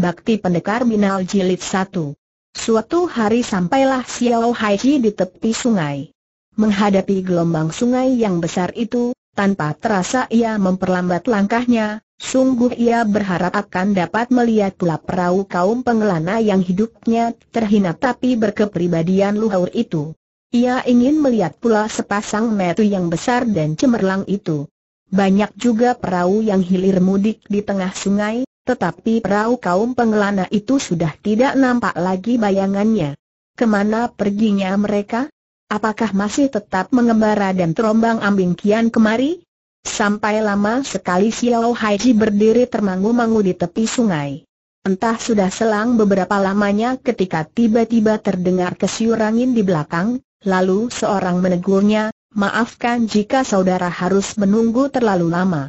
Bakti Pendekar Binal Jilid 1 Suatu hari sampailah Xiao Haiji di tepi sungai. Menghadapi gelombang sungai yang besar itu, tanpa terasa ia memperlambat langkahnya, sungguh ia berharap akan dapat melihat pula perahu kaum pengelana yang hidupnya terhina tapi berkepribadian luhur itu. Ia ingin melihat pula sepasang metu yang besar dan cemerlang itu. Banyak juga perahu yang hilir mudik di tengah sungai, tetapi perahu kaum pengelana itu sudah tidak nampak lagi bayangannya. Kemana perginya mereka? Apakah masih tetap mengembara dan terombang ambing kian kemari? Sampai lama sekali Xiao Haiji berdiri termangu-mangu di tepi sungai. Entah sudah selang beberapa lamanya ketika tiba-tiba terdengar kesiur di belakang, lalu seorang menegurnya, maafkan jika saudara harus menunggu terlalu lama.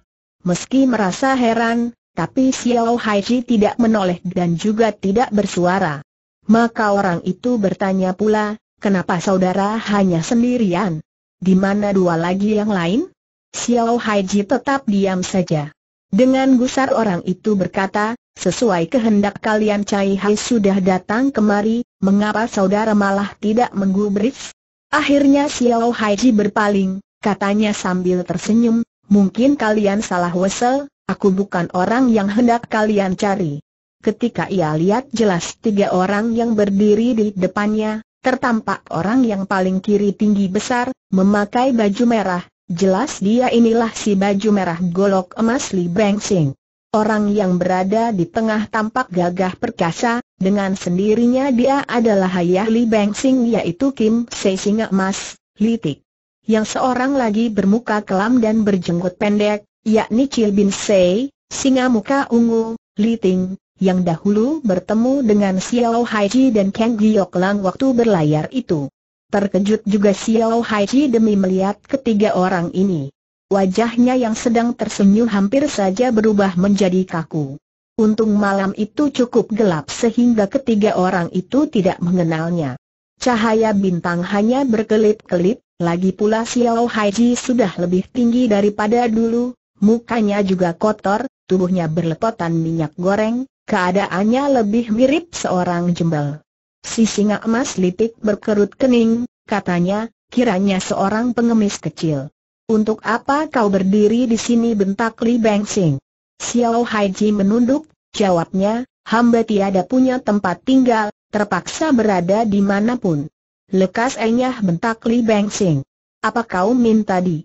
Meski merasa heran, tapi Xiao Haiji tidak menoleh dan juga tidak bersuara. Maka orang itu bertanya pula, kenapa saudara hanya sendirian? Di mana dua lagi yang lain? Xiao Haiji tetap diam saja. Dengan gusar orang itu berkata, sesuai kehendak kalian Cai Hai sudah datang kemari, mengapa saudara malah tidak menggubris? Akhirnya Xiao Haiji berpaling, katanya sambil tersenyum, mungkin kalian salah wesel, Aku bukan orang yang hendak kalian cari. Ketika ia lihat jelas tiga orang yang berdiri di depannya, tertampak orang yang paling kiri tinggi besar, memakai baju merah, jelas dia inilah si baju merah golok emas Li Sing. Orang yang berada di tengah tampak gagah perkasa, dengan sendirinya dia adalah ayah Li Sing yaitu Kim Se Singa Emas, Litik. Yang seorang lagi bermuka kelam dan berjenggot pendek, yakni Chil Bin Sei, Singa Muka Ungu, Li Ting, yang dahulu bertemu dengan Xiao Haiji dan Kang Giok Lang waktu berlayar itu. Terkejut juga Xiao Haiji demi melihat ketiga orang ini. Wajahnya yang sedang tersenyum hampir saja berubah menjadi kaku. Untung malam itu cukup gelap sehingga ketiga orang itu tidak mengenalnya. Cahaya bintang hanya berkelip-kelip, lagi pula Xiao Haiji sudah lebih tinggi daripada dulu, Mukanya juga kotor, tubuhnya berlepotan minyak goreng, keadaannya lebih mirip seorang jembal. Si singa emas litik berkerut kening, katanya, kiranya seorang pengemis kecil. Untuk apa kau berdiri di sini bentak Li Sing? Xiao Haiji menunduk, jawabnya, hamba tiada punya tempat tinggal, terpaksa berada di manapun. Lekas enyah bentak Li Sing. Apa kau minta di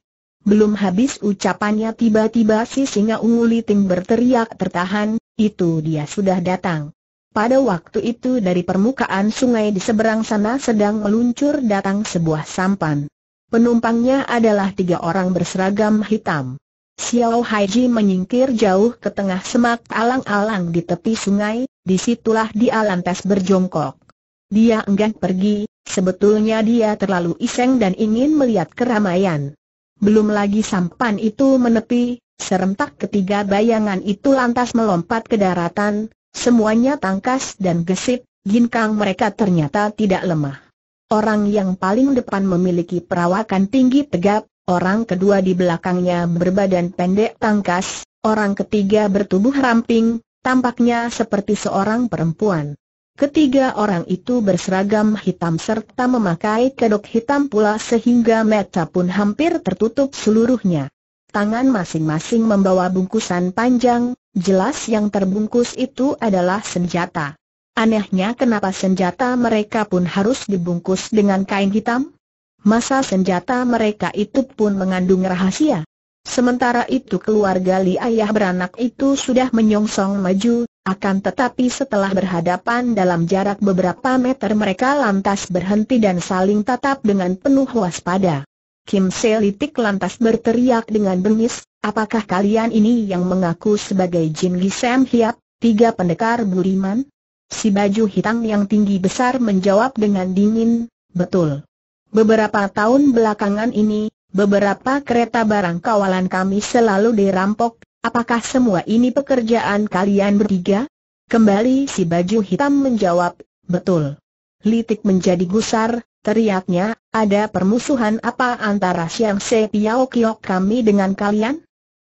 belum habis ucapannya tiba-tiba si singa ungu liting berteriak tertahan, itu dia sudah datang. Pada waktu itu dari permukaan sungai di seberang sana sedang meluncur datang sebuah sampan. Penumpangnya adalah tiga orang berseragam hitam. Xiao Haiji menyingkir jauh ke tengah semak alang-alang di tepi sungai, disitulah dia lantas berjongkok. Dia enggan pergi, sebetulnya dia terlalu iseng dan ingin melihat keramaian. Belum lagi sampan itu menepi, serentak ketiga bayangan itu lantas melompat ke daratan, semuanya tangkas dan gesit, ginkang mereka ternyata tidak lemah. Orang yang paling depan memiliki perawakan tinggi tegap, orang kedua di belakangnya berbadan pendek tangkas, orang ketiga bertubuh ramping, tampaknya seperti seorang perempuan. Ketiga orang itu berseragam hitam serta memakai kedok hitam pula sehingga mata pun hampir tertutup seluruhnya. Tangan masing-masing membawa bungkusan panjang, jelas yang terbungkus itu adalah senjata. Anehnya kenapa senjata mereka pun harus dibungkus dengan kain hitam? Masa senjata mereka itu pun mengandung rahasia. Sementara itu keluarga Li Ayah beranak itu sudah menyongsong maju, akan tetapi setelah berhadapan dalam jarak beberapa meter mereka lantas berhenti dan saling tatap dengan penuh waspada. Kim Selitik lantas berteriak dengan bengis, apakah kalian ini yang mengaku sebagai Jin Gisem Hiap, tiga pendekar buriman? Si baju hitam yang tinggi besar menjawab dengan dingin, betul. Beberapa tahun belakangan ini, beberapa kereta barang kawalan kami selalu dirampok, Apakah semua ini pekerjaan kalian bertiga? Kembali si baju hitam menjawab, betul. Litik menjadi gusar, teriaknya, ada permusuhan apa antara Siang Se Piao Kiok kami dengan kalian?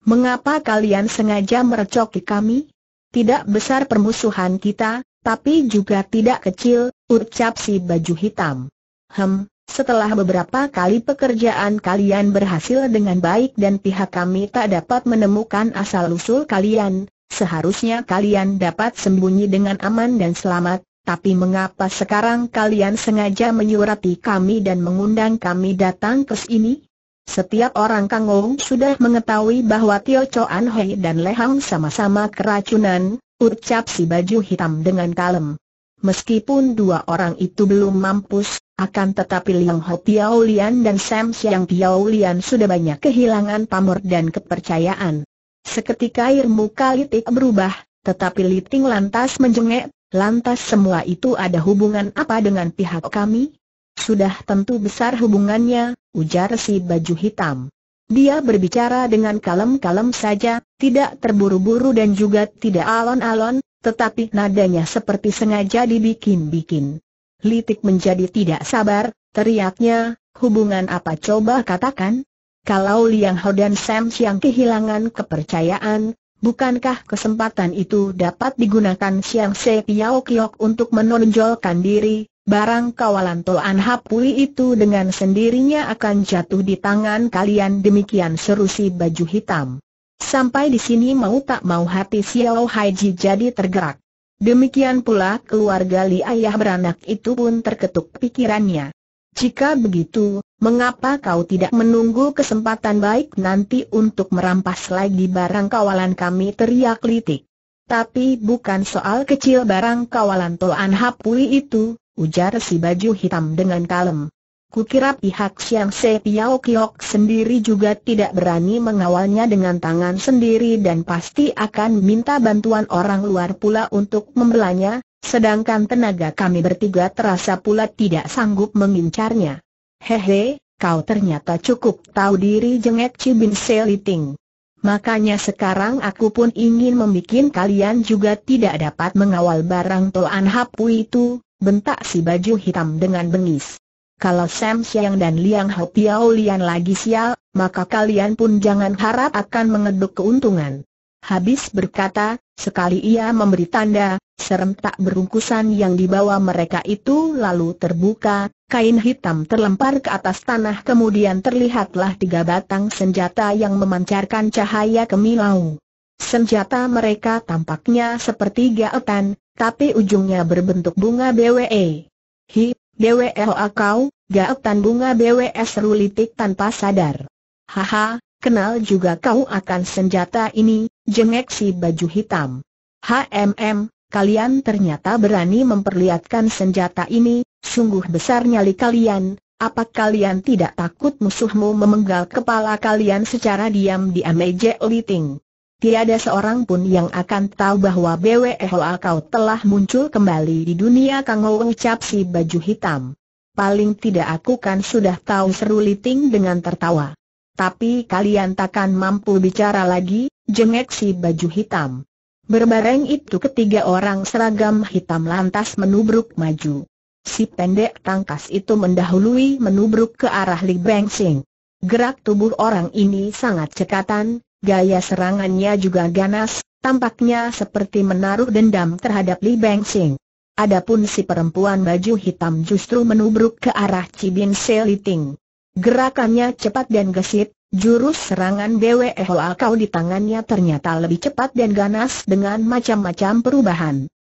Mengapa kalian sengaja merecoki kami? Tidak besar permusuhan kita, tapi juga tidak kecil, ucap si baju hitam. Hem, setelah beberapa kali pekerjaan kalian berhasil dengan baik dan pihak kami tak dapat menemukan asal-usul kalian, seharusnya kalian dapat sembunyi dengan aman dan selamat, tapi mengapa sekarang kalian sengaja menyurati kami dan mengundang kami datang ke sini? Setiap orang Kangong sudah mengetahui bahwa Tio Choan Hei dan Lehang sama-sama keracunan, ucap si baju hitam dengan kalem. Meskipun dua orang itu belum mampus, akan tetapi Liang Ho Piao Lian dan Sam Siang Piao Lian sudah banyak kehilangan pamor dan kepercayaan. Seketika air muka Litik berubah, tetapi Liting lantas menjengek, lantas semua itu ada hubungan apa dengan pihak kami? Sudah tentu besar hubungannya, ujar si baju hitam. Dia berbicara dengan kalem-kalem saja, tidak terburu-buru dan juga tidak alon-alon, tetapi nadanya seperti sengaja dibikin-bikin. Litik menjadi tidak sabar, teriaknya, hubungan apa coba katakan? Kalau Liang Ho dan Sam Siang kehilangan kepercayaan, bukankah kesempatan itu dapat digunakan Siang Se Piao Kiok untuk menonjolkan diri? Barang kawalan Toan Hapui itu dengan sendirinya akan jatuh di tangan kalian demikian seru si baju hitam. Sampai di sini mau tak mau hati Xiao Haiji jadi tergerak. Demikian pula keluarga Li ayah beranak itu pun terketuk pikirannya. Jika begitu, mengapa kau tidak menunggu kesempatan baik nanti untuk merampas lagi barang kawalan kami teriak litik. Tapi bukan soal kecil barang kawalan Toan Hapui itu, ujar si baju hitam dengan kalem. Kukira pihak Siang Se Piao Kiok sendiri juga tidak berani mengawalnya dengan tangan sendiri dan pasti akan minta bantuan orang luar pula untuk membelanya, sedangkan tenaga kami bertiga terasa pula tidak sanggup mengincarnya. Hehe, kau ternyata cukup tahu diri jengek Cibin Seliting. Makanya sekarang aku pun ingin membuat kalian juga tidak dapat mengawal barang Toan Hapu itu, bentak si baju hitam dengan bengis. Kalau Sam Siang dan Liang Ho Piao Lian lagi sial, maka kalian pun jangan harap akan mengeduk keuntungan. Habis berkata, sekali ia memberi tanda, serentak berungkusan yang dibawa mereka itu lalu terbuka, kain hitam terlempar ke atas tanah kemudian terlihatlah tiga batang senjata yang memancarkan cahaya kemilau. Senjata mereka tampaknya seperti gaetan, tapi ujungnya berbentuk bunga BWE. DWLA kau, tan bunga BWS rulitik tanpa sadar. Haha, kenal juga kau akan senjata ini, jengek si baju hitam. HMM, kalian ternyata berani memperlihatkan senjata ini, sungguh besar nyali kalian, apa kalian tidak takut musuhmu memenggal kepala kalian secara diam-diam Eje Liting? tiada seorang pun yang akan tahu bahwa Bwe Hoa kau telah muncul kembali di dunia Kang Ho ucap si baju hitam. Paling tidak aku kan sudah tahu seru Liting dengan tertawa. Tapi kalian takkan mampu bicara lagi, jengek si baju hitam. Berbareng itu ketiga orang seragam hitam lantas menubruk maju. Si pendek tangkas itu mendahului menubruk ke arah Li Beng Sing. Gerak tubuh orang ini sangat cekatan, Gaya serangannya juga ganas, tampaknya seperti menaruh dendam terhadap Li Sing. Adapun si perempuan baju hitam justru menubruk ke arah Cibin Seliting. Gerakannya cepat dan gesit, jurus serangan BWE Hoa Kau di tangannya ternyata lebih cepat dan ganas dengan macam-macam perubahan.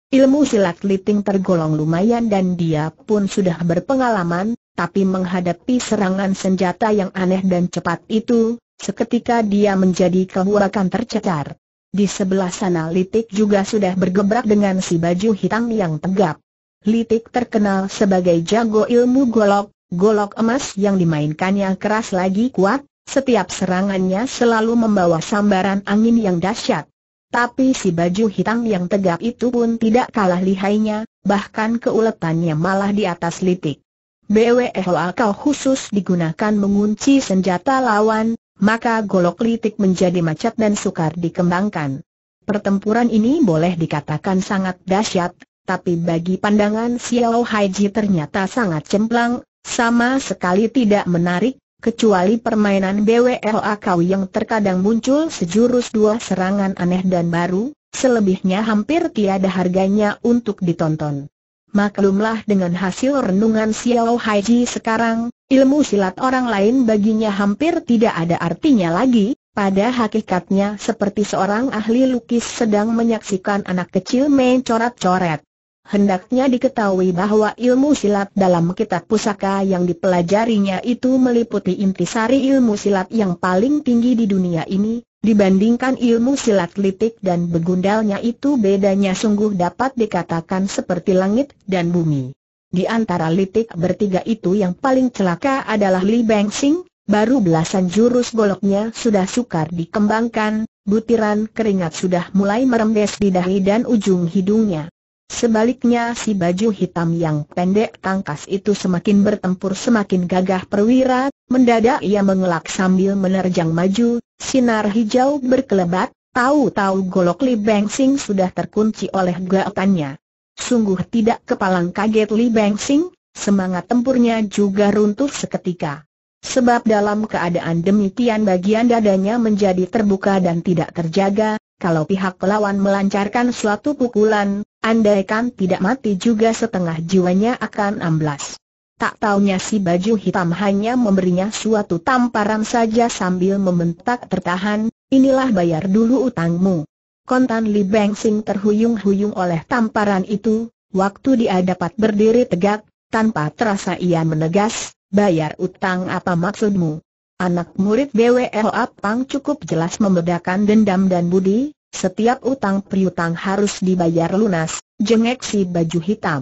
Ilmu silat Liting tergolong lumayan dan dia pun sudah berpengalaman, tapi menghadapi serangan senjata yang aneh dan cepat itu, Seketika dia menjadi kehurakan tercecar. Di sebelah sana Litik juga sudah bergebrak dengan si baju hitam yang tegap. Litik terkenal sebagai jago ilmu golok, golok emas yang dimainkannya keras lagi kuat, setiap serangannya selalu membawa sambaran angin yang dahsyat. Tapi si baju hitam yang tegap itu pun tidak kalah lihainya, bahkan keuletannya malah di atas Litik. BWE kau khusus digunakan mengunci senjata lawan, maka golok litik menjadi macet dan sukar dikembangkan. Pertempuran ini boleh dikatakan sangat dahsyat, tapi bagi pandangan Xiao Haiji ternyata sangat cemplang, sama sekali tidak menarik, kecuali permainan BWL Kau yang terkadang muncul sejurus dua serangan aneh dan baru, selebihnya hampir tiada harganya untuk ditonton. Maklumlah dengan hasil renungan Xiao Haiji sekarang, ilmu silat orang lain baginya hampir tidak ada artinya lagi, pada hakikatnya seperti seorang ahli lukis sedang menyaksikan anak kecil main coret-coret. Hendaknya diketahui bahwa ilmu silat dalam kitab pusaka yang dipelajarinya itu meliputi intisari ilmu silat yang paling tinggi di dunia ini, Dibandingkan ilmu silat litik dan begundalnya itu bedanya sungguh dapat dikatakan seperti langit dan bumi. Di antara litik bertiga itu yang paling celaka adalah Li Sing, baru belasan jurus goloknya sudah sukar dikembangkan, butiran keringat sudah mulai merembes di dahi dan ujung hidungnya. Sebaliknya si baju hitam yang pendek tangkas itu semakin bertempur semakin gagah perwira, mendadak ia mengelak sambil menerjang maju, sinar hijau berkelebat, tahu-tahu golok Li Bengsing sudah terkunci oleh gaatannya. Sungguh tidak kepalang kaget Li Bengsing, semangat tempurnya juga runtuh seketika. Sebab dalam keadaan demikian bagian dadanya menjadi terbuka dan tidak terjaga, kalau pihak lawan melancarkan suatu pukulan, andaikan tidak mati juga setengah jiwanya akan amblas. Tak taunya si baju hitam hanya memberinya suatu tamparan saja sambil membentak tertahan, inilah bayar dulu utangmu. Kontan Li Bengsing terhuyung-huyung oleh tamparan itu, waktu dia dapat berdiri tegak, tanpa terasa ia menegas, bayar utang apa maksudmu? Anak murid BWL Apang cukup jelas membedakan dendam dan budi, setiap utang piutang harus dibayar lunas, jengek si baju hitam.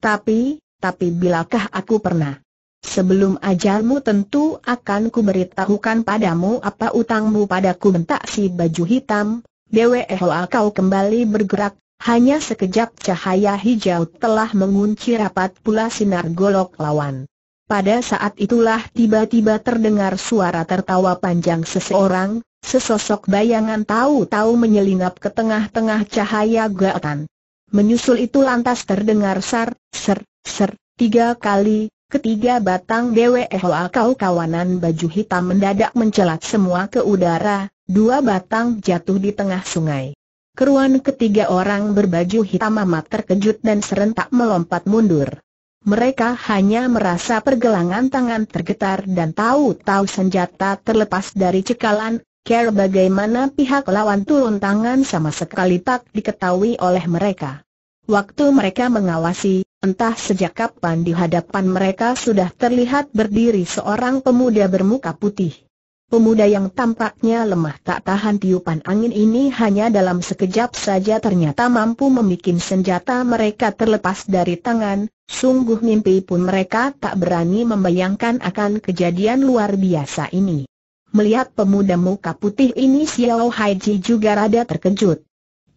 Tapi, tapi bilakah aku pernah? Sebelum ajarmu tentu akan kuberitahukan padamu apa utangmu padaku bentak si baju hitam, BWL kau kembali bergerak, hanya sekejap cahaya hijau telah mengunci rapat pula sinar golok lawan. Pada saat itulah tiba-tiba terdengar suara tertawa panjang seseorang, sesosok bayangan tahu-tahu menyelinap ke tengah-tengah cahaya gaetan. Menyusul itu lantas terdengar ser, ser, ser, tiga kali, ketiga batang DWHA kau kawanan baju hitam mendadak mencelat semua ke udara, dua batang jatuh di tengah sungai. Keruan ketiga orang berbaju hitam amat terkejut dan serentak melompat mundur. Mereka hanya merasa pergelangan tangan tergetar dan tahu-tahu senjata terlepas dari cekalan, care bagaimana pihak lawan turun tangan sama sekali tak diketahui oleh mereka. Waktu mereka mengawasi, entah sejak kapan di hadapan mereka sudah terlihat berdiri seorang pemuda bermuka putih. Pemuda yang tampaknya lemah tak tahan tiupan angin ini hanya dalam sekejap saja ternyata mampu membuat senjata mereka terlepas dari tangan, sungguh mimpi pun mereka tak berani membayangkan akan kejadian luar biasa ini. Melihat pemuda muka putih ini Xiao Haiji juga rada terkejut.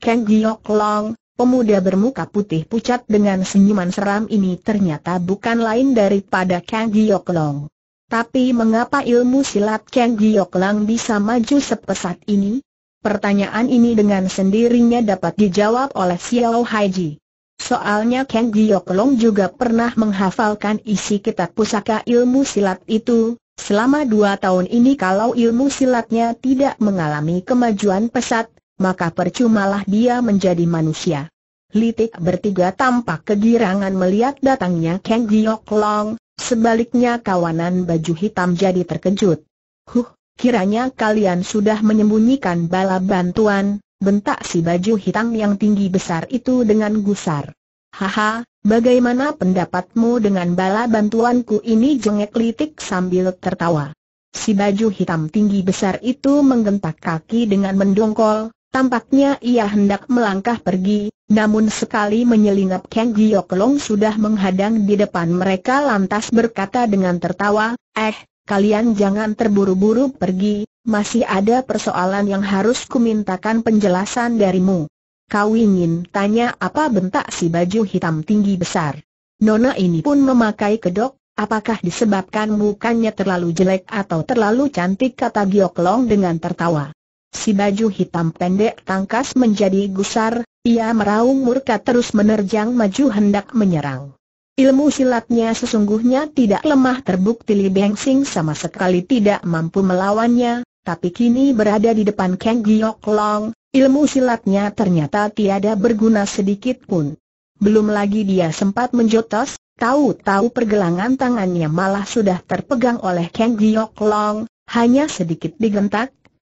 Kang Giok Long, pemuda bermuka putih pucat dengan senyuman seram ini ternyata bukan lain daripada Kang Giok Long. Tapi mengapa ilmu silat Kang Giok Lang bisa maju sepesat ini? Pertanyaan ini dengan sendirinya dapat dijawab oleh Xiao Haiji. Soalnya Kang Giok Long juga pernah menghafalkan isi kitab pusaka ilmu silat itu, selama dua tahun ini kalau ilmu silatnya tidak mengalami kemajuan pesat, maka percumalah dia menjadi manusia. Litik bertiga tampak kegirangan melihat datangnya Kang Giok Long, Sebaliknya kawanan baju hitam jadi terkejut. Huh, kiranya kalian sudah menyembunyikan bala bantuan, bentak si baju hitam yang tinggi besar itu dengan gusar. Haha, bagaimana pendapatmu dengan bala bantuanku ini jengek litik sambil tertawa. Si baju hitam tinggi besar itu menggentak kaki dengan mendongkol, tampaknya ia hendak melangkah pergi, namun sekali menyelinap Kang Giok Long sudah menghadang di depan mereka lantas berkata dengan tertawa, Eh, kalian jangan terburu-buru pergi, masih ada persoalan yang harus kumintakan penjelasan darimu. Kau ingin tanya apa bentak si baju hitam tinggi besar? Nona ini pun memakai kedok, Apakah disebabkan mukanya terlalu jelek atau terlalu cantik kata Giok Long dengan tertawa. Si baju hitam pendek tangkas menjadi gusar, ia meraung murka terus menerjang maju hendak menyerang. Ilmu silatnya sesungguhnya tidak lemah terbukti Li Sing sama sekali tidak mampu melawannya, tapi kini berada di depan Kang Giok Long, ilmu silatnya ternyata tiada berguna sedikit pun. Belum lagi dia sempat menjotos, tahu-tahu pergelangan tangannya malah sudah terpegang oleh Kang Giok Long, hanya sedikit digentak,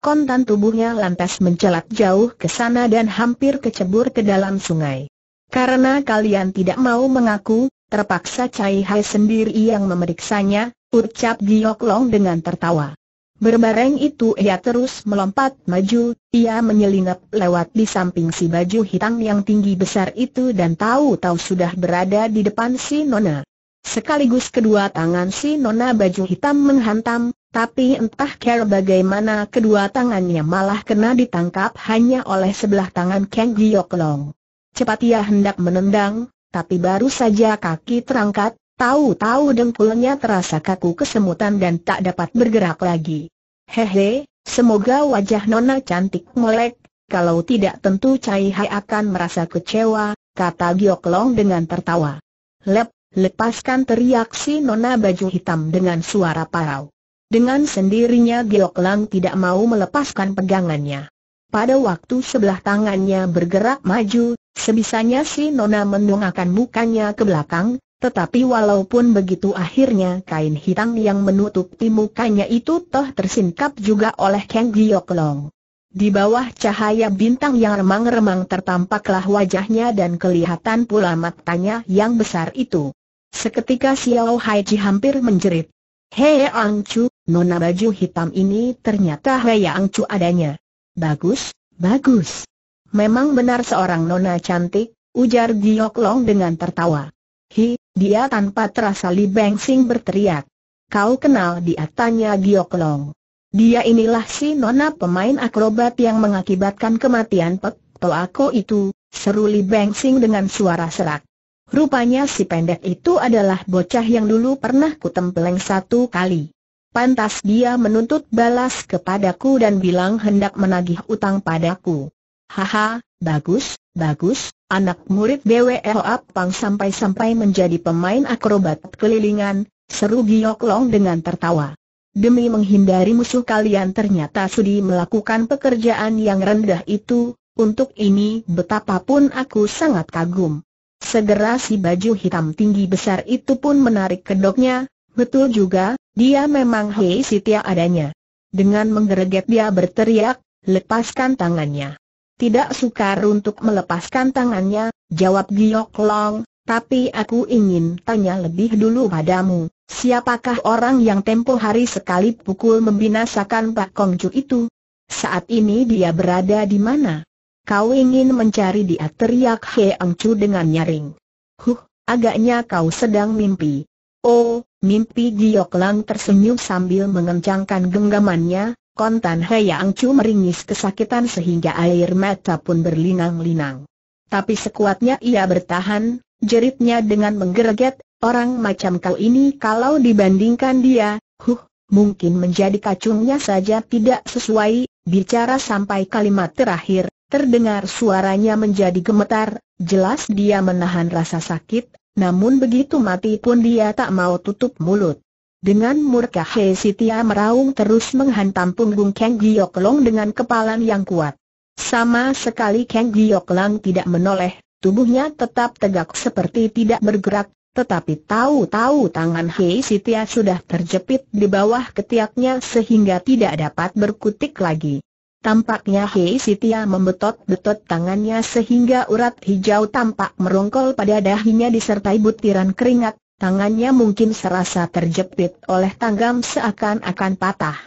Kontan tubuhnya lantas mencelat jauh ke sana dan hampir kecebur ke dalam sungai. Karena kalian tidak mau mengaku, terpaksa Cai Hai sendiri yang memeriksanya, ucap Giok Long dengan tertawa. Berbareng itu ia terus melompat maju, ia menyelinap lewat di samping si baju hitam yang tinggi besar itu dan tahu-tahu sudah berada di depan si Nona. Sekaligus kedua tangan si nona baju hitam menghantam, tapi entah care bagaimana kedua tangannya malah kena ditangkap hanya oleh sebelah tangan Kang Giok Long. Cepat ia hendak menendang, tapi baru saja kaki terangkat, tahu-tahu dengkulnya terasa kaku kesemutan dan tak dapat bergerak lagi. Hehe, semoga wajah nona cantik melek, kalau tidak tentu Cai Hai akan merasa kecewa, kata Giok Long dengan tertawa. Lep, Lepaskan teriak si nona baju hitam dengan suara parau. Dengan sendirinya Giok Lang tidak mau melepaskan pegangannya. Pada waktu sebelah tangannya bergerak maju, sebisanya si nona mendongakkan mukanya ke belakang, tetapi walaupun begitu akhirnya kain hitam yang menutupi mukanya itu toh tersingkap juga oleh Kang Giok Long. Di bawah cahaya bintang yang remang-remang tertampaklah wajahnya dan kelihatan pula matanya yang besar itu. Seketika Xiao Haiji hampir menjerit. Hei Angcu, nona baju hitam ini ternyata Hei Angcu adanya. Bagus, bagus. Memang benar seorang nona cantik, ujar Giok Long dengan tertawa. Hi, dia tanpa terasa Li Beng Sing berteriak. Kau kenal dia tanya Giok Long. Dia inilah si nona pemain akrobat yang mengakibatkan kematian Pek Toako itu, seru Li Beng Sing dengan suara serak. Rupanya si pendek itu adalah bocah yang dulu pernah kutempeleng satu kali. Pantas dia menuntut balas kepadaku dan bilang hendak menagih utang padaku. Haha, bagus, bagus, anak murid BWL Apang sampai-sampai menjadi pemain akrobat kelilingan, seru Giok Long dengan tertawa. Demi menghindari musuh kalian ternyata sudi melakukan pekerjaan yang rendah itu, untuk ini betapapun aku sangat kagum. Segera si baju hitam tinggi besar itu pun menarik kedoknya, betul juga, dia memang Hei Sitia adanya. Dengan menggereget dia berteriak, lepaskan tangannya. Tidak sukar untuk melepaskan tangannya, jawab Giok Long, tapi aku ingin tanya lebih dulu padamu, siapakah orang yang tempo hari sekali pukul membinasakan Pak Kongju itu? Saat ini dia berada di mana? Kau ingin mencari dia teriak He Angcu dengan nyaring. Huh, agaknya kau sedang mimpi. Oh, mimpi Giok Lang tersenyum sambil mengencangkan genggamannya, kontan He Angcu meringis kesakitan sehingga air mata pun berlinang-linang. Tapi sekuatnya ia bertahan, jeritnya dengan menggereget, orang macam kau ini kalau dibandingkan dia, huh, mungkin menjadi kacungnya saja tidak sesuai, bicara sampai kalimat terakhir, Terdengar suaranya menjadi gemetar, jelas dia menahan rasa sakit, namun begitu mati pun dia tak mau tutup mulut. Dengan murka He Sitia meraung terus menghantam punggung Kang Giok Long dengan kepalan yang kuat. Sama sekali Kang Giok Lang tidak menoleh, tubuhnya tetap tegak seperti tidak bergerak, tetapi tahu-tahu tangan He Sitia sudah terjepit di bawah ketiaknya sehingga tidak dapat berkutik lagi. Tampaknya Hei Sitia membetot-betot tangannya sehingga urat hijau tampak merongkol pada dahinya disertai butiran keringat, tangannya mungkin serasa terjepit oleh tanggam seakan-akan patah.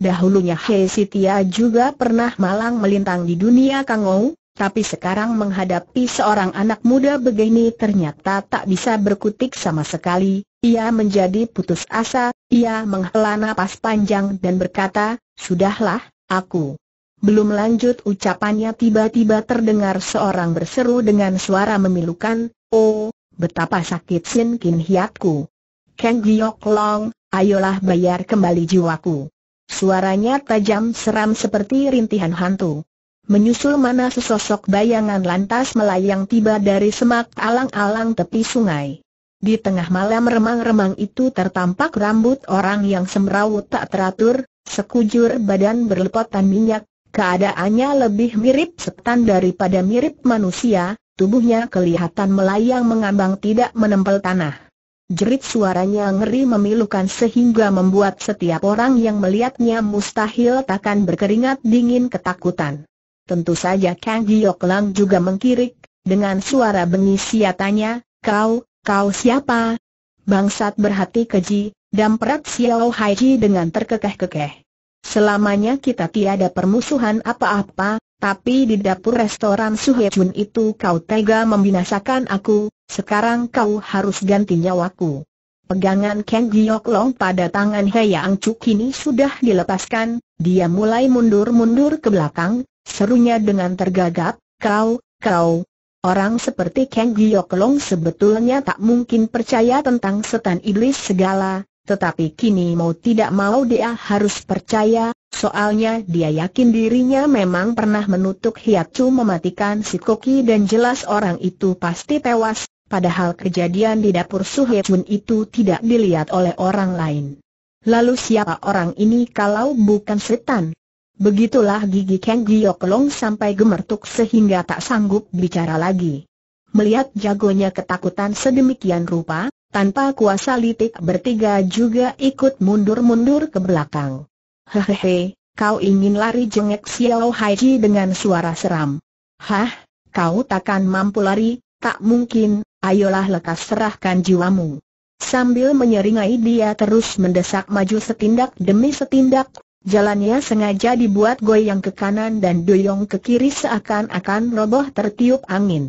Dahulunya Hei Sitia juga pernah malang melintang di dunia Kangou, tapi sekarang menghadapi seorang anak muda begini ternyata tak bisa berkutik sama sekali. Ia menjadi putus asa, ia menghela napas panjang dan berkata, Sudahlah, aku belum lanjut ucapannya tiba-tiba terdengar seorang berseru dengan suara memilukan, Oh, betapa sakit Sin Kin Hiatku. Kang Giok Long, ayolah bayar kembali jiwaku. Suaranya tajam seram seperti rintihan hantu. Menyusul mana sesosok bayangan lantas melayang tiba dari semak alang-alang tepi sungai. Di tengah malam remang-remang itu tertampak rambut orang yang semrawut tak teratur, sekujur badan berlepotan minyak, Keadaannya lebih mirip setan daripada mirip manusia, tubuhnya kelihatan melayang mengambang tidak menempel tanah. Jerit suaranya ngeri memilukan sehingga membuat setiap orang yang melihatnya mustahil takkan berkeringat dingin ketakutan. Tentu saja Kang Giok Lang juga mengkirik, dengan suara bengis ia tanya, kau, kau siapa? Bangsat berhati keji, dan damprat Xiao Haiji dengan terkekeh-kekeh. Selamanya kita tiada permusuhan apa-apa, tapi di dapur restoran Chun itu kau tega membinasakan aku, sekarang kau harus ganti nyawaku. Pegangan Ken Giok Long pada tangan He Yang Chu kini sudah dilepaskan, dia mulai mundur-mundur ke belakang, serunya dengan tergagap, kau, kau. Orang seperti Ken Giok Long sebetulnya tak mungkin percaya tentang setan iblis segala, tetapi kini mau tidak mau dia harus percaya, soalnya dia yakin dirinya memang pernah menutup hiacu mematikan si Koki dan jelas orang itu pasti tewas, padahal kejadian di dapur Suhyun itu tidak dilihat oleh orang lain. Lalu siapa orang ini kalau bukan setan? Begitulah gigi Kang sampai gemertuk sehingga tak sanggup bicara lagi. Melihat jagonya ketakutan sedemikian rupa, tanpa kuasa litik bertiga juga ikut mundur-mundur ke belakang. Hehehe, kau ingin lari jengek Xiao Haiji dengan suara seram. Hah, kau takkan mampu lari, tak mungkin, ayolah lekas serahkan jiwamu. Sambil menyeringai dia terus mendesak maju setindak demi setindak, jalannya sengaja dibuat goyang ke kanan dan doyong ke kiri seakan-akan roboh tertiup angin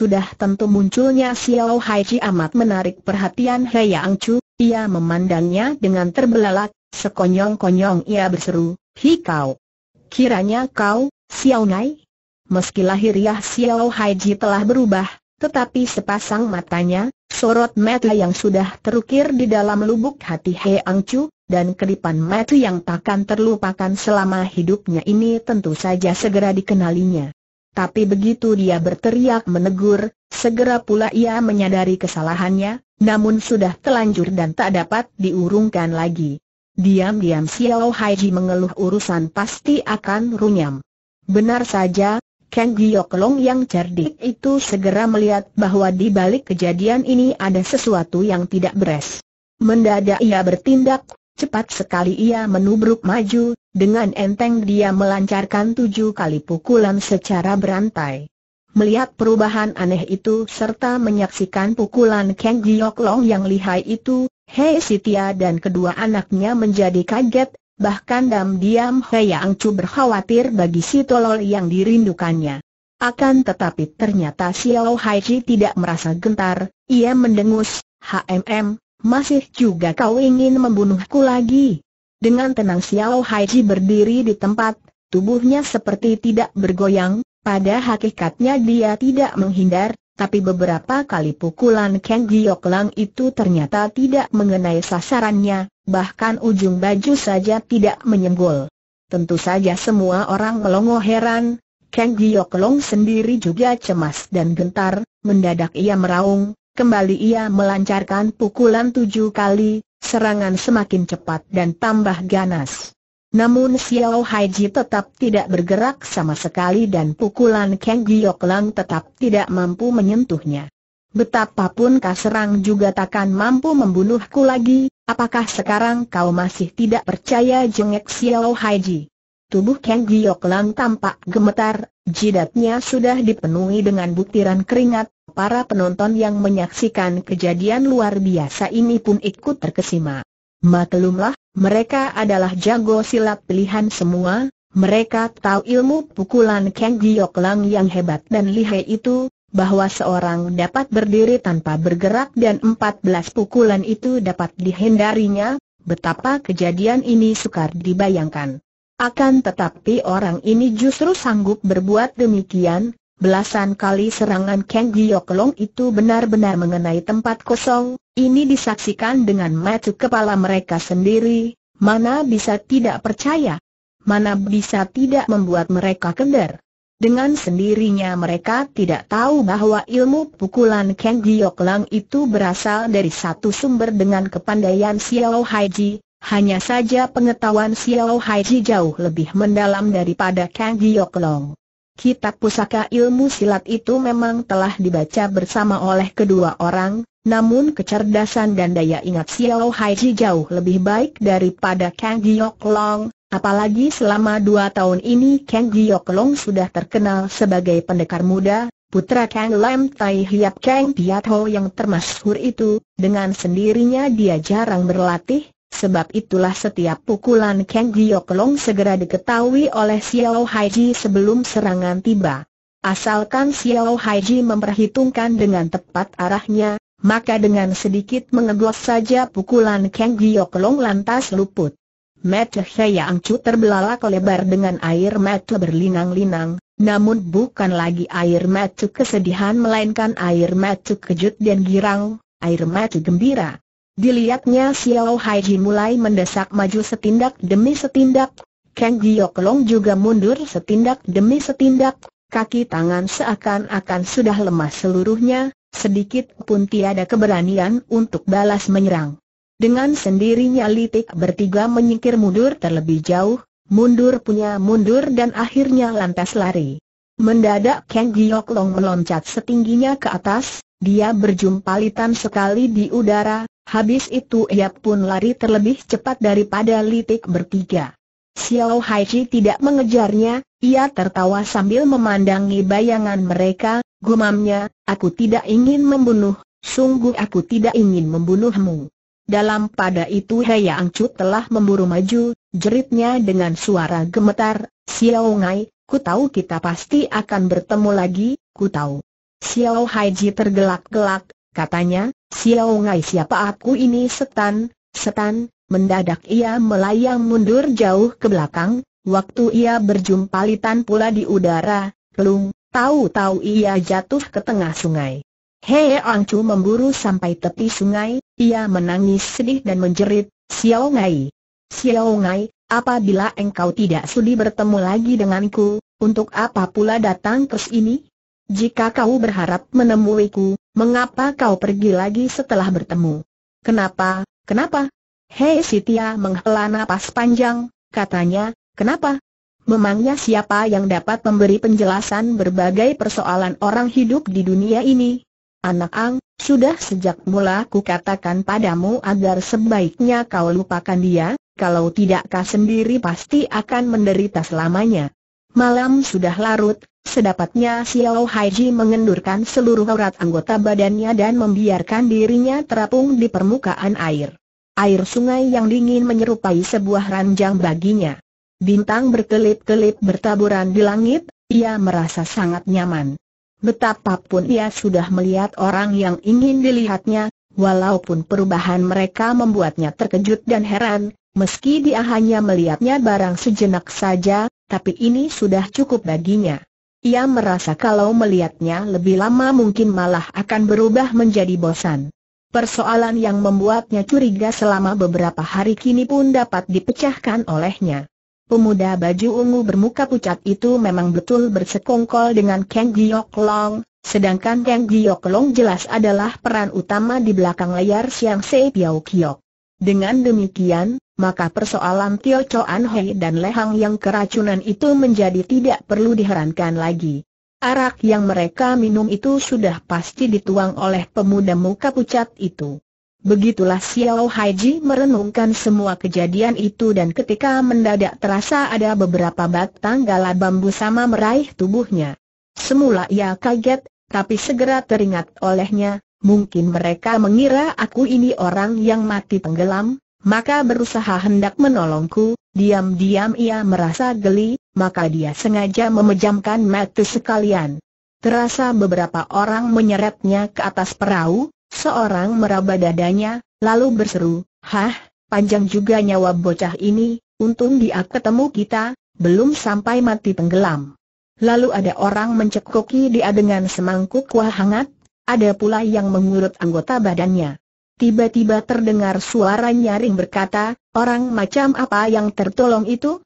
sudah tentu munculnya Xiao Haiji amat menarik perhatian He Yang Chu, ia memandangnya dengan terbelalak, sekonyong-konyong ia berseru, "Hi kau! Kiranya kau, Xiao Nai? Meski lahiriah Xiao Haiji telah berubah, tetapi sepasang matanya, sorot mata yang sudah terukir di dalam lubuk hati Hei Yang Chu, dan kedipan mata yang takkan terlupakan selama hidupnya ini tentu saja segera dikenalinya. Tapi begitu dia berteriak menegur, segera pula ia menyadari kesalahannya, namun sudah telanjur dan tak dapat diurungkan lagi. Diam-diam Xiao Haiji mengeluh urusan pasti akan runyam. Benar saja, Kang Long yang cerdik itu segera melihat bahwa di balik kejadian ini ada sesuatu yang tidak beres. Mendadak ia bertindak, cepat sekali ia menubruk maju, dengan enteng dia melancarkan tujuh kali pukulan secara berantai. Melihat perubahan aneh itu serta menyaksikan pukulan Kang Giok Long yang lihai itu, Hei Sitia dan kedua anaknya menjadi kaget, bahkan diam-diam Hei Yang Chu berkhawatir bagi si tolol yang dirindukannya. Akan tetapi ternyata Xiao Hai Chi tidak merasa gentar, ia mendengus, HMM, masih juga kau ingin membunuhku lagi? Dengan tenang Xiao Haiji berdiri di tempat, tubuhnya seperti tidak bergoyang, pada hakikatnya dia tidak menghindar, tapi beberapa kali pukulan Kang Giok Lang itu ternyata tidak mengenai sasarannya, bahkan ujung baju saja tidak menyenggol. Tentu saja semua orang melongo heran, Kang Giok Long sendiri juga cemas dan gentar, mendadak ia meraung, kembali ia melancarkan pukulan tujuh kali, Serangan semakin cepat dan tambah ganas. Namun Xiao Haiji tetap tidak bergerak sama sekali dan pukulan Kang Giok Lang tetap tidak mampu menyentuhnya. Betapapun kau serang juga takkan mampu membunuhku lagi, apakah sekarang kau masih tidak percaya jengek Xiao Haiji? Tubuh Kang Giok Lang tampak gemetar, jidatnya sudah dipenuhi dengan butiran keringat, Para penonton yang menyaksikan kejadian luar biasa ini pun ikut terkesima. Maklumlah, mereka adalah jago silat pilihan semua, mereka tahu ilmu pukulan Kang Giok Lang yang hebat dan lihai itu, bahwa seorang dapat berdiri tanpa bergerak dan 14 pukulan itu dapat dihindarinya, betapa kejadian ini sukar dibayangkan. Akan tetapi orang ini justru sanggup berbuat demikian, Belasan kali serangan Kang Gyoklong itu benar-benar mengenai tempat kosong, ini disaksikan dengan mata kepala mereka sendiri, mana bisa tidak percaya, mana bisa tidak membuat mereka kender. Dengan sendirinya mereka tidak tahu bahwa ilmu pukulan Kang Gyoklong itu berasal dari satu sumber dengan kepandaian Xiao Haiji, hanya saja pengetahuan Xiao Haiji jauh lebih mendalam daripada Kang Gyoklong. Kitab pusaka ilmu silat itu memang telah dibaca bersama oleh kedua orang, namun kecerdasan dan daya ingat Xiao Haiji jauh lebih baik daripada Kang Giok Long, apalagi selama dua tahun ini Kang Giok Long sudah terkenal sebagai pendekar muda, putra Kang Lam Tai Hiap Kang Piat Ho yang termasyhur itu, dengan sendirinya dia jarang berlatih, Sebab itulah setiap pukulan Kang Gyoklong segera diketahui oleh Xiao Haiji sebelum serangan tiba. Asalkan Xiao Haiji memperhitungkan dengan tepat arahnya, maka dengan sedikit mengeglos saja pukulan Kang Gyoklong lantas luput. Mata Hei Ang Chu terbelalak lebar dengan air mata berlinang-linang, namun bukan lagi air mata kesedihan melainkan air mata kejut dan girang, air mata gembira. Dilihatnya Xiao Hai mulai mendesak maju setindak demi setindak, Kang Gioklong juga mundur setindak demi setindak, kaki tangan seakan-akan sudah lemah seluruhnya, sedikit pun tiada keberanian untuk balas menyerang. Dengan sendirinya Litik bertiga menyingkir mundur terlebih jauh, mundur punya mundur dan akhirnya lantas lari. Mendadak Kang Gioklong meloncat setingginya ke atas, dia berjumpa litan sekali di udara, habis itu ia pun lari terlebih cepat daripada litik bertiga. Xiao Haiji tidak mengejarnya, ia tertawa sambil memandangi bayangan mereka, gumamnya, aku tidak ingin membunuh, sungguh aku tidak ingin membunuhmu. Dalam pada itu Hei Angcu telah memburu maju, jeritnya dengan suara gemetar, Xiao Ngai, ku tahu kita pasti akan bertemu lagi, ku tahu. Xiao Haiji tergelak-gelak, katanya, Xiao Ngai siapa aku ini setan, setan, mendadak ia melayang mundur jauh ke belakang, waktu ia berjumpa litan pula di udara, kelung, tahu-tahu ia jatuh ke tengah sungai. Hei Chu memburu sampai tepi sungai, ia menangis sedih dan menjerit, Xiao Ngai, Xiao Ngai, apabila engkau tidak sudi bertemu lagi denganku, untuk apa pula datang ke sini? Jika kau berharap menemuiku, mengapa kau pergi lagi setelah bertemu? Kenapa, kenapa? Hei Sitia menghela napas panjang, katanya, kenapa? Memangnya siapa yang dapat memberi penjelasan berbagai persoalan orang hidup di dunia ini? Anak Ang, sudah sejak mula ku katakan padamu agar sebaiknya kau lupakan dia, kalau tidak kau sendiri pasti akan menderita selamanya. Malam sudah larut, Sedapatnya Xiao Haiji mengendurkan seluruh urat anggota badannya dan membiarkan dirinya terapung di permukaan air. Air sungai yang dingin menyerupai sebuah ranjang baginya. Bintang berkelip-kelip bertaburan di langit, ia merasa sangat nyaman. Betapapun ia sudah melihat orang yang ingin dilihatnya, walaupun perubahan mereka membuatnya terkejut dan heran, meski dia hanya melihatnya barang sejenak saja, tapi ini sudah cukup baginya. Ia merasa kalau melihatnya lebih lama mungkin malah akan berubah menjadi bosan. Persoalan yang membuatnya curiga selama beberapa hari kini pun dapat dipecahkan olehnya. Pemuda baju ungu bermuka pucat itu memang betul bersekongkol dengan Kang Giok Long, sedangkan Kang Giok Long jelas adalah peran utama di belakang layar Siang Se Piao Kiok. Dengan demikian, maka persoalan Tio Chuan Hei dan Lehang yang keracunan itu menjadi tidak perlu diherankan lagi. Arak yang mereka minum itu sudah pasti dituang oleh pemuda muka pucat itu. Begitulah Xiao Haiji merenungkan semua kejadian itu dan ketika mendadak terasa ada beberapa batang galah bambu sama meraih tubuhnya. Semula ia kaget, tapi segera teringat olehnya, mungkin mereka mengira aku ini orang yang mati tenggelam, maka berusaha hendak menolongku, diam-diam ia merasa geli, maka dia sengaja memejamkan mata sekalian. Terasa beberapa orang menyeretnya ke atas perahu, seorang meraba dadanya, lalu berseru, Hah, panjang juga nyawa bocah ini, untung dia ketemu kita, belum sampai mati tenggelam. Lalu ada orang mencekoki dia dengan semangkuk kuah hangat, ada pula yang mengurut anggota badannya. Tiba-tiba terdengar suara nyaring berkata, orang macam apa yang tertolong itu?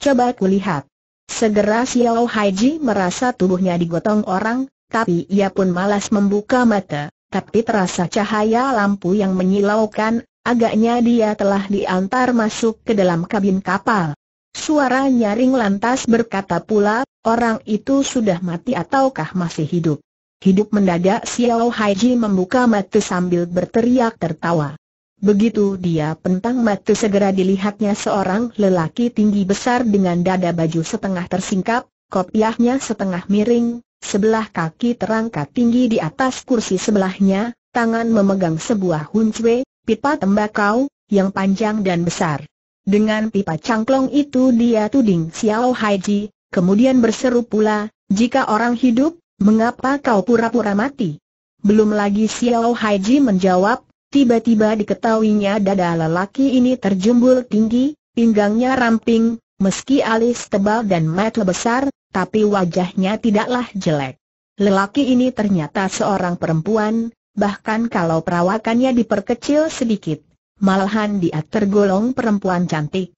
Coba kulihat. Segera Xiao Haiji merasa tubuhnya digotong orang, tapi ia pun malas membuka mata, tapi terasa cahaya lampu yang menyilaukan, agaknya dia telah diantar masuk ke dalam kabin kapal. Suara nyaring lantas berkata pula, orang itu sudah mati ataukah masih hidup? Hidup mendadak Xiao Haiji membuka mata sambil berteriak tertawa. Begitu dia pentang mata segera dilihatnya seorang lelaki tinggi besar dengan dada baju setengah tersingkap, kopiahnya setengah miring, sebelah kaki terangkat tinggi di atas kursi sebelahnya, tangan memegang sebuah huncwe, pipa tembakau, yang panjang dan besar. Dengan pipa cangklong itu dia tuding Xiao Haiji, kemudian berseru pula, jika orang hidup, Mengapa kau pura-pura mati? Belum lagi Xiao Haiji menjawab, tiba-tiba diketahuinya dada lelaki ini terjumbul tinggi, pinggangnya ramping, meski alis tebal dan mata besar, tapi wajahnya tidaklah jelek. Lelaki ini ternyata seorang perempuan, bahkan kalau perawakannya diperkecil sedikit, malahan dia tergolong perempuan cantik.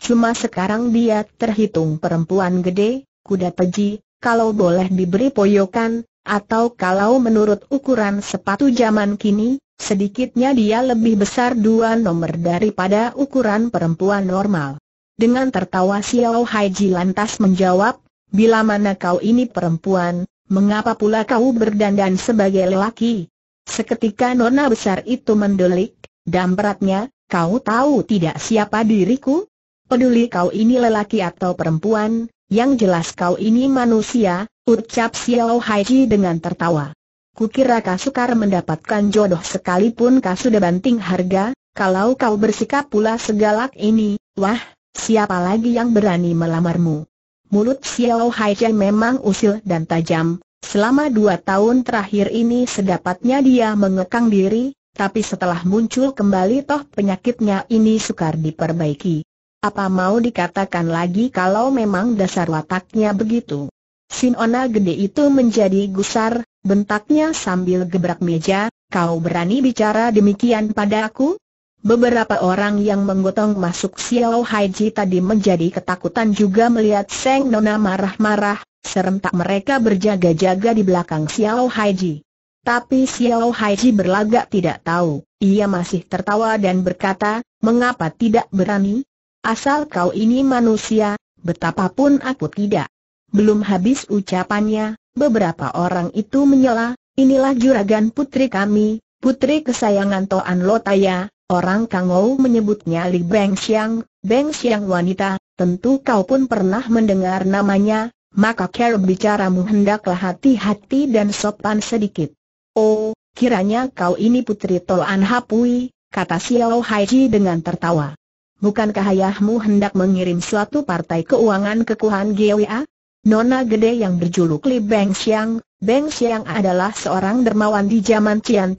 Cuma sekarang dia terhitung perempuan gede, kuda peji, kalau boleh diberi poyokan, atau kalau menurut ukuran sepatu zaman kini, sedikitnya dia lebih besar dua nomor daripada ukuran perempuan normal. Dengan tertawa Xiao Haiji lantas menjawab, bila mana kau ini perempuan, mengapa pula kau berdandan sebagai lelaki? Seketika nona besar itu mendelik, dan beratnya, kau tahu tidak siapa diriku? Peduli kau ini lelaki atau perempuan, yang jelas kau ini manusia, ucap Xiao Haiji dengan tertawa. Kukira kau sukar mendapatkan jodoh sekalipun kau sudah banting harga, kalau kau bersikap pula segalak ini, wah, siapa lagi yang berani melamarmu? Mulut Xiao Haiji memang usil dan tajam, selama dua tahun terakhir ini sedapatnya dia mengekang diri, tapi setelah muncul kembali toh penyakitnya ini sukar diperbaiki. Apa mau dikatakan lagi kalau memang dasar wataknya begitu? Sinona gede itu menjadi gusar, bentaknya sambil gebrak meja, kau berani bicara demikian pada aku? Beberapa orang yang menggotong masuk Xiao Haiji tadi menjadi ketakutan juga melihat Seng Nona marah-marah, serentak mereka berjaga-jaga di belakang Xiao Haiji. Tapi Xiao Haiji berlagak tidak tahu, ia masih tertawa dan berkata, mengapa tidak berani? Asal kau ini manusia, betapapun aku tidak. Belum habis ucapannya, beberapa orang itu menyela, inilah juragan putri kami, putri kesayangan Toan Lotaya, orang Kangou menyebutnya Li Beng Xiang, Beng Xiang wanita, tentu kau pun pernah mendengar namanya, maka cara bicaramu hendaklah hati-hati dan sopan sedikit. Oh, kiranya kau ini putri Toan Hapui, kata Xiao Haiji dengan tertawa bukankah ayahmu hendak mengirim suatu partai keuangan ke Kuhan GWA? Nona gede yang berjuluk Li Beng Xiang, Beng Xiang adalah seorang dermawan di zaman Cian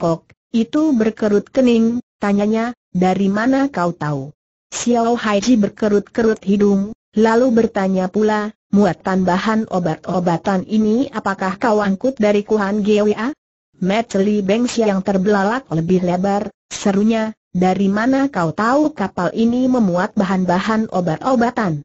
itu berkerut kening, tanyanya, dari mana kau tahu? Xiao Haiji berkerut-kerut hidung, lalu bertanya pula, muat tambahan obat-obatan ini apakah kau angkut dari Kuhan GWA? Met Li Beng Xiang terbelalak lebih lebar, serunya, dari mana kau tahu kapal ini memuat bahan-bahan obat-obatan?